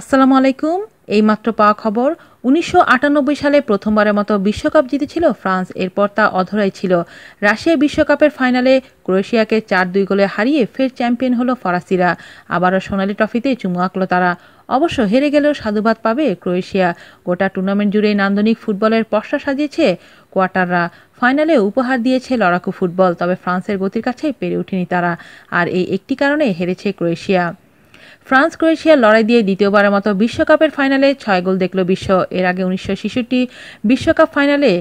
আসসালামু আলাইকুম এইমাত্র পাওয়া খবর উনিশশো সালে প্রথমবারের মতো বিশ্বকাপ জিতেছিল ফ্রান্স এরপর তা অধরাই ছিল রাশিয়া বিশ্বকাপের ফাইনালে ক্রোয়েশিয়াকে চার দুই গোলে হারিয়ে ফের চ্যাম্পিয়ন হলো ফরাসিরা আবারও সোনালি ট্রফিতে চুমু আঁকলো তারা অবশ্য হেরে গেলেও সাধুবাদ পাবে ক্রোয়েশিয়া গোটা টুর্নামেন্ট জুড়ে নান্দনিক ফুটবলের পশা সাজিয়েছে কোয়ার্টাররা ফাইনালে উপহার দিয়েছে লড়াকু ফুটবল তবে ফ্রান্সের গতির কাছে পেরে ওঠেনি তারা আর এই একটি কারণে হেরেছে ক্রোয়েশিয়া ফ্রান্স ক্রোয়েশিয়ার লড়াই দিয়ে দ্বিতীয়বারের মতো বিশ্বকাপের ফাইনালে ছয় গোল দেখল বিশ্ব এর আগে উনিশশো বিশ্বকাপ ফাইনালে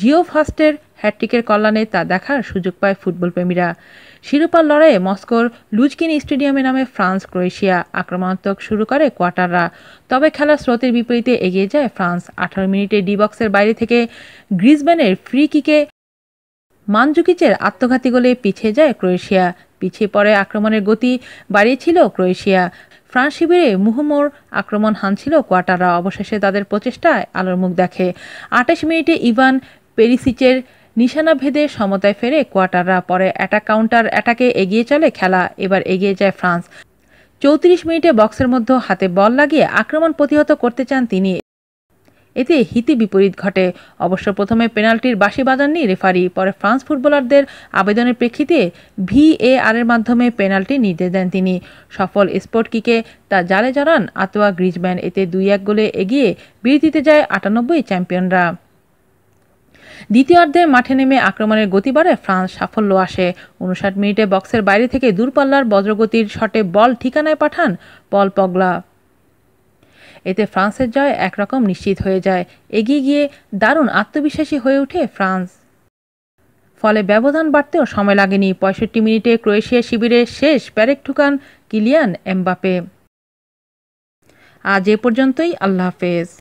জিও ফার্স্টের হ্যাটট্রিকের কল্যাণে তা দেখার সুযোগ পায় ফুটবল প্রেমীরা শিরোপার লড়াইয়ে মস্কোর লুজকিন স্টেডিয়ামে নামে ফ্রান্স ক্রোয়েশিয়া আক্রমণাত্মক শুরু করে কোয়ার্টাররা তবে খেলার স্রোতের বিপরীতে এগিয়ে যায় ফ্রান্স আঠারো মিনিটে ডিবক্সের বাইরে থেকে গ্রিসবেনের ফ্রি কিকে মানজুকিচের আত্মঘাতী গোলে পিছিয়ে যায় ক্রোয়েশিয়া পিছিয়ে পড়ে আক্রমণের গতি বাড়িয়েছিল ক্রোয়েশিয়া ফ্রান্স শিবিরে মুহুমোর আক্রমণ হানছিল কোয়ার্টাররা অবশেষে তাদের প্রচেষ্টায় আলোর মুখ দেখে আটাশ মিনিটে ইভান পেরিসিচের নিশানা ভেদে সমতায় ফেরে কোয়ার্টাররা পরে অ্যাটাক কাউন্টার অ্যাটাকে এগিয়ে চলে খেলা এবার এগিয়ে যায় ফ্রান্স চৌত্রিশ মিনিটে বক্সের মধ্যে হাতে বল লাগিয়ে আক্রমণ প্রতিহত করতে চান তিনি এতে হিতে বিপরীত ঘটে অবশ্য প্রথমে পেনাল্টির বাঁশি বাজাননি রেফারি পরে ফ্রান্স ফুটবলারদের আবেদনের প্রেক্ষিতে ভিএআর এর মাধ্যমে পেনাল্টি নির্দেশ দেন তিনি সফল স্পোর্ট কিকে তা জালে জড়ান আতোয়া গ্রিজম্যান এতে দুই এক গোলে এগিয়ে বিরতিতে যায় আটানব্বই চ্যাম্পিয়নরা দ্বিতীয়ার্ধে মাঠে নেমে আক্রমণের গতি বাড়ে ফ্রান্স সাফল্য আসে উনষাট মিনিটে বক্সের বাইরে থেকে দূরপাল্লার বজ্রগতির শটে বল ঠিকানায় পাঠান পল পগলা এতে ফ্রান্সের জয় একরকম নিশ্চিত হয়ে যায় এগিয়ে গিয়ে দারুণ আত্মবিশ্বাসী হয়ে ওঠে ফ্রান্স ফলে ব্যবধান বাড়তেও সময় লাগেনি পঁয়ষট্টি মিনিটে ক্রোয়েশিয়া শিবিরে শেষ প্যারেক ঠুকান কিলিয়ান এমবাপে আজ এ পর্যন্তই আল্লাহ হাফেজ